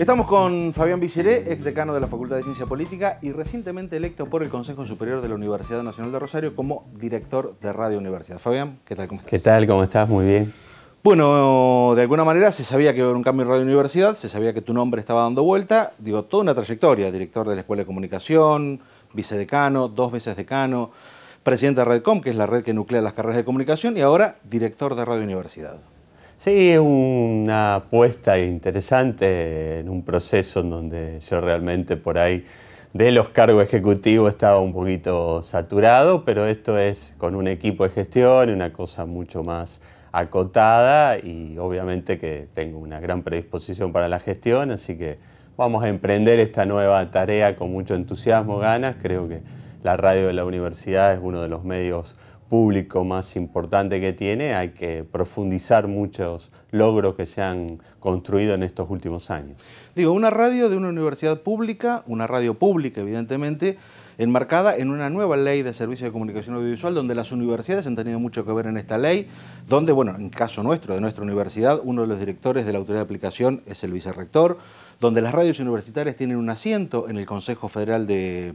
Estamos con Fabián Viceré, ex decano de la Facultad de Ciencia Política y recientemente electo por el Consejo Superior de la Universidad Nacional de Rosario como director de Radio Universidad. Fabián, ¿qué tal? ¿Cómo estás? ¿Qué tal? ¿Cómo estás? Muy bien. Bueno, de alguna manera se sabía que iba a haber un cambio en Radio Universidad, se sabía que tu nombre estaba dando vuelta, digo, toda una trayectoria, director de la Escuela de Comunicación, vicedecano, dos veces decano, presidente de Redcom, que es la red que nuclea las carreras de comunicación, y ahora director de Radio Universidad. Sí, una apuesta interesante en un proceso en donde yo realmente por ahí de los cargos ejecutivos estaba un poquito saturado, pero esto es con un equipo de gestión, una cosa mucho más acotada y obviamente que tengo una gran predisposición para la gestión, así que vamos a emprender esta nueva tarea con mucho entusiasmo, ganas. Creo que la radio de la universidad es uno de los medios público más importante que tiene, hay que profundizar muchos logros que se han construido en estos últimos años. Digo, una radio de una universidad pública, una radio pública evidentemente, enmarcada en una nueva ley de servicios de comunicación audiovisual, donde las universidades han tenido mucho que ver en esta ley, donde, bueno, en caso nuestro, de nuestra universidad, uno de los directores de la autoridad de aplicación es el vicerrector, donde las radios universitarias tienen un asiento en el Consejo Federal de,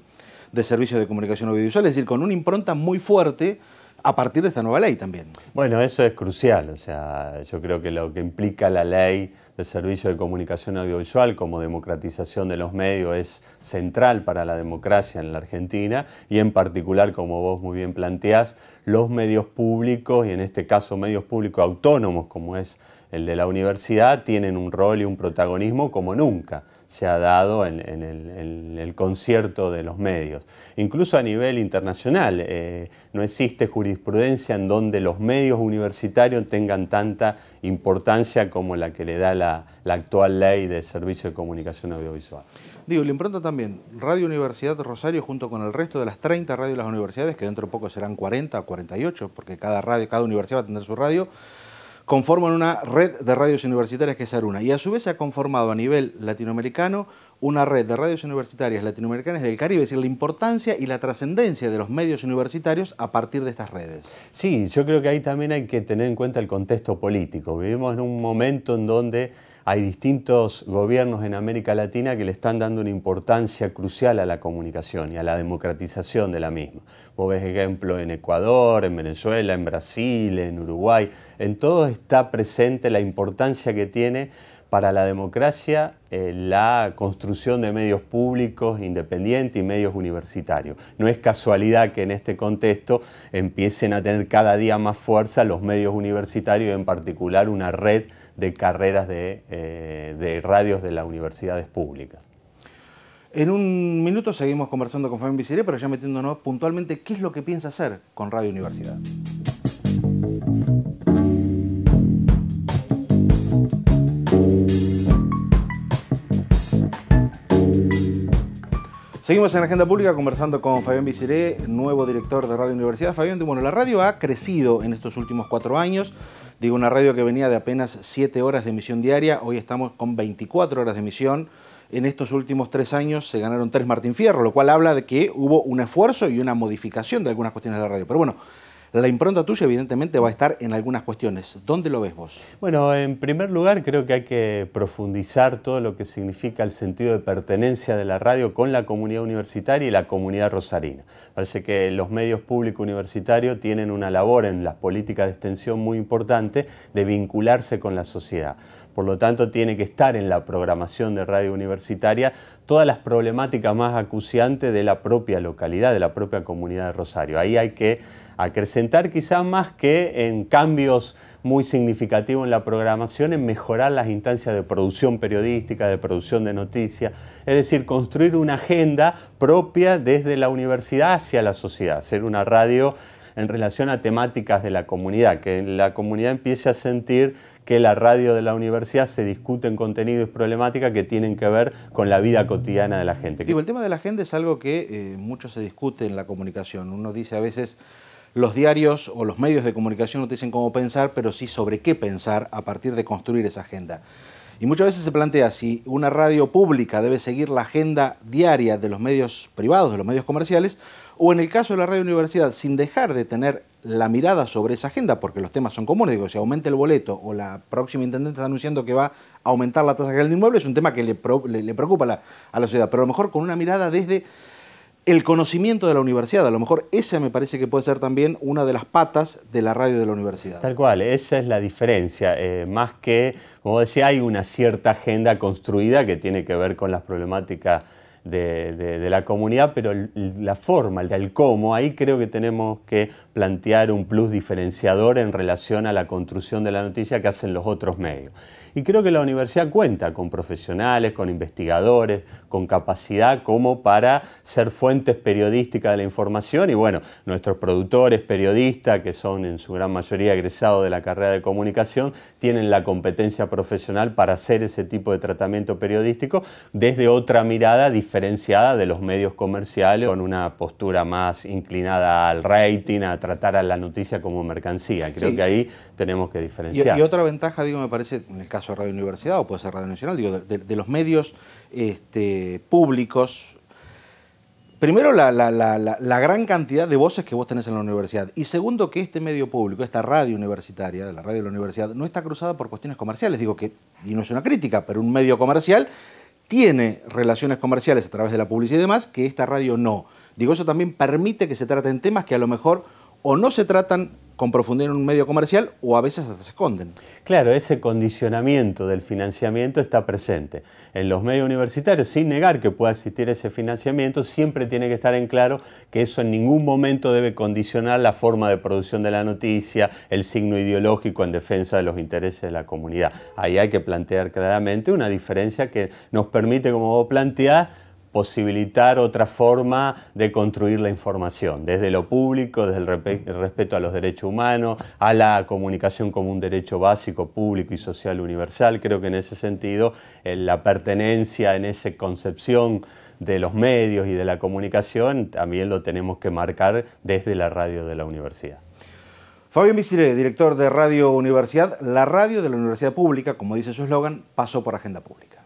de Servicios de Comunicación Audiovisual, es decir, con una impronta muy fuerte a partir de esta nueva ley también. Bueno, eso es crucial. O sea, yo creo que lo que implica la ley de servicio de comunicación audiovisual como democratización de los medios es central para la democracia en la Argentina y en particular, como vos muy bien planteás, los medios públicos y en este caso medios públicos autónomos como es el de la universidad, tienen un rol y un protagonismo como nunca se ha dado en, el, concierto de los medios. Incluso a nivel internacional, eh, no existe jurisprudencia en donde los medios universitarios tengan tanta importancia como la que le da la, actual ley de servicio de comunicación audiovisual. Digo, le impronto también Radio Universidad Rosario junto con el resto de las 30 radios de las universidades, que dentro de poco serán 40 o 48, porque cada, radio, cada universidad va a tener su radio, conforman una red de radios universitarias que es Aruna y a su vez se ha conformado a nivel latinoamericano una red de radios universitarias latinoamericanas del Caribe, es decir, la importancia y la trascendencia de los medios universitarios a partir de estas redes. Sí, yo creo que ahí también hay que tener en cuenta el contexto político. Vivimos en un momento en donde hay distintos gobiernos en América Latina que le están dando una importancia crucial a la comunicación y a la democratización de la misma. Vos ves ejemplo en Ecuador, en Venezuela, en Brasil, en Uruguay, en todo está presente la importancia que tiene para la democracia eh, la construcción de medios públicos independientes y medios universitarios. No es casualidad que en este contexto empiecen a tener cada día más fuerza los medios universitarios, en particular una red de carreras de, eh, radios de las universidades públicas. En un minuto seguimos conversando con Fabián Viceré, pero ya metiéndonos puntualmente qué es lo que piensa hacer con Radio Universidad. Seguimos en Agenda Pública conversando con Fabián Viceré, nuevo director de Radio Universidad. Fabián, bueno, la radio ha crecido en estos últimos cuatro años. Digo, una radio que venía de apenas siete horas de emisión diaria, hoy estamos con 24 horas de emisión. En estos últimos tres años se ganaron tres Martín Fierro, lo cual habla de que hubo un esfuerzo y una modificación de algunas cuestiones de la radio. Pero bueno, la impronta tuya evidentemente va a estar en algunas cuestiones. ¿Dónde lo ves vos? Bueno, en primer lugar creo que hay que profundizar todo lo que significa el sentido de pertenencia de la radio con la comunidad universitaria y la comunidad rosarina. Parece que los medios públicos universitarios tienen una labor en las políticas de extensión muy importante de vincularse con la sociedad. Por lo tanto, tiene que estar en la programación de radio universitaria todas las problemáticas más acuciantes de la propia localidad, de la propia comunidad de Rosario. Ahí hay que acrecentar quizás más que en cambios muy significativos en la programación, en mejorar las instancias de producción periodística, de producción de noticias, es decir, construir una agenda propia desde la universidad hacia la sociedad, ser una radio en relación a temáticas de la comunidad, que la comunidad empiece a sentir que la radio de la universidad se discute en contenidos y problemáticas que tienen que ver con la vida cotidiana de la gente. el tema de la agenda es algo que eh, mucho se discute en la comunicación. Uno dice a veces los diarios o los medios de comunicación no te dicen cómo pensar, pero sí sobre qué pensar a partir de construir esa agenda. Y muchas veces se plantea si una radio pública debe seguir la agenda diaria de los medios privados, de los medios comerciales, o en el caso de la radio universidad, sin dejar de tener la mirada sobre esa agenda, porque los temas son comunes, digo, si aumenta el boleto o la próxima intendente está anunciando que va a aumentar la tasa del inmueble, es un tema que le, preocupa a la, a la sociedad, pero a lo mejor con una mirada desde el conocimiento de la universidad. A lo mejor esa me parece que puede ser también una de las patas de la radio de la universidad. Tal cual, esa es la diferencia. Eh, más que, como decía, hay una cierta agenda construida que tiene que ver con las problemáticas de, la comunidad, pero la forma, el, el cómo, ahí creo que tenemos que plantear un plus diferenciador en relación a la construcción de la noticia que hacen los otros medios. Y creo que la universidad cuenta con profesionales, con investigadores, con capacidad como para ser fuentes periodísticas de la información y bueno, nuestros productores periodistas, que son en su gran mayoría egresados de la carrera de comunicación, tienen la competencia profesional para hacer ese tipo de tratamiento periodístico desde otra mirada diferenciada de los medios comerciales, con una postura más inclinada al rating, a tratar a la noticia como mercancía. Creo que ahí tenemos que diferenciar. Y, otra ventaja, digo, me parece, en el caso de Radio Universidad o puede ser Radio Nacional, digo, de, los medios este, públicos, Primero, la, la, gran cantidad de voces que vos tenés en la universidad. Y segundo, que este medio público, esta radio universitaria, la radio de la universidad, no está cruzada por cuestiones comerciales. Digo que, y no es una crítica, pero un medio comercial tiene relaciones comerciales a través de la publicidad y demás, que esta radio no. Digo, eso también permite que se traten temas que a lo mejor o no se tratan con profundidad en un medio comercial o a veces se esconden. Claro, ese condicionamiento del financiamiento está presente. En los medios universitarios, sin negar que pueda existir ese financiamiento, siempre tiene que estar en claro que eso en ningún momento debe condicionar la forma de producción de la noticia, el signo ideológico en defensa de los intereses de la comunidad. Ahí hay que plantear claramente una diferencia que nos permite, como vos planteás, posibilitar otra forma de construir la información, desde lo público, desde el, respeto a los derechos humanos, a la comunicación como un derecho básico, público y social universal. Creo que en ese sentido eh, la pertenencia en esa concepción de los medios y de la comunicación también lo tenemos que marcar desde la radio de la universidad. Fabio Misire, director de Radio Universidad, la radio de la Universidad Pública, como dice su eslogan, pasó por agenda pública.